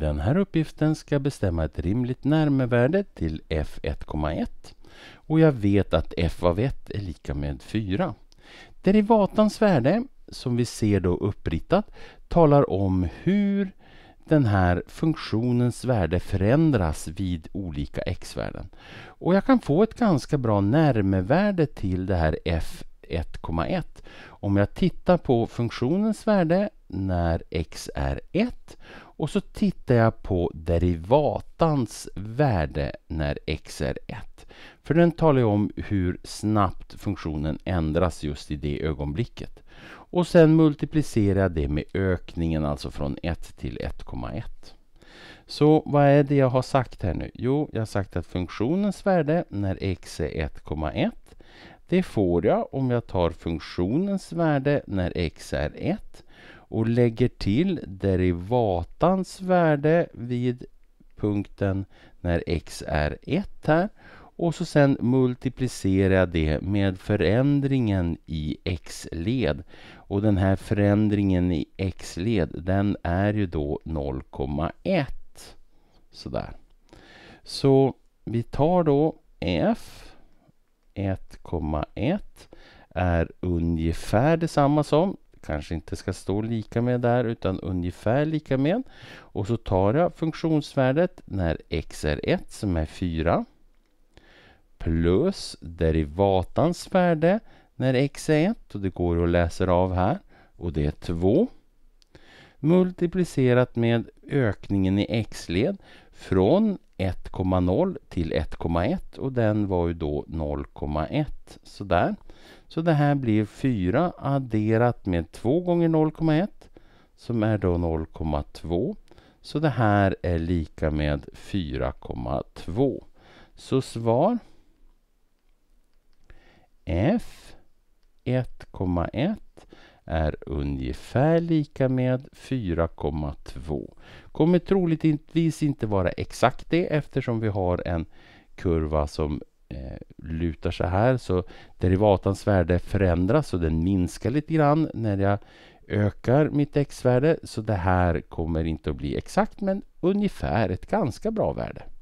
den här uppgiften ska bestämma ett rimligt närmevärde till f1,1 och jag vet att f av 1 är lika med 4. Derivatans värde, som vi ser då uppritat, talar om hur den här funktionens värde förändras vid olika x-värden. Och jag kan få ett ganska bra närmevärde till det här f1,1 om jag tittar på funktionens värde när x är 1 och så tittar jag på derivatans värde när x är 1. För den talar ju om hur snabbt funktionen ändras just i det ögonblicket. Och sen multiplicerar jag det med ökningen, alltså från 1 till 1,1. Så vad är det jag har sagt här nu? Jo, jag har sagt att funktionens värde när x är 1,1 det får jag om jag tar funktionens värde när x är 1 och lägger till derivatans värde vid punkten när x är 1 här och så sen multiplicerar jag det med förändringen i x-led. Och den här förändringen i x-led, den är ju då 0,1. Sådär. Så vi tar då f 1,1 är ungefär detsamma som kanske inte ska stå lika med där utan ungefär lika med. Och så tar jag funktionsvärdet när x är 1 som är 4 plus derivatans värde när x är 1 och det går att läsa av här och det är 2 multiplicerat med ökningen i x-led från 1,0 till 1,1 och den var ju då 0,1 sådär. Så det här blir 4 adderat med 2 gånger 0,1 som är då 0,2. Så det här är lika med 4,2. Så svar F 1,1 är ungefär lika med 4,2. Kommer troligtvis inte vara exakt det eftersom vi har en kurva som eh, lutar så här så derivatans värde förändras och den minskar lite grann när jag ökar mitt x-värde så det här kommer inte att bli exakt men ungefär ett ganska bra värde.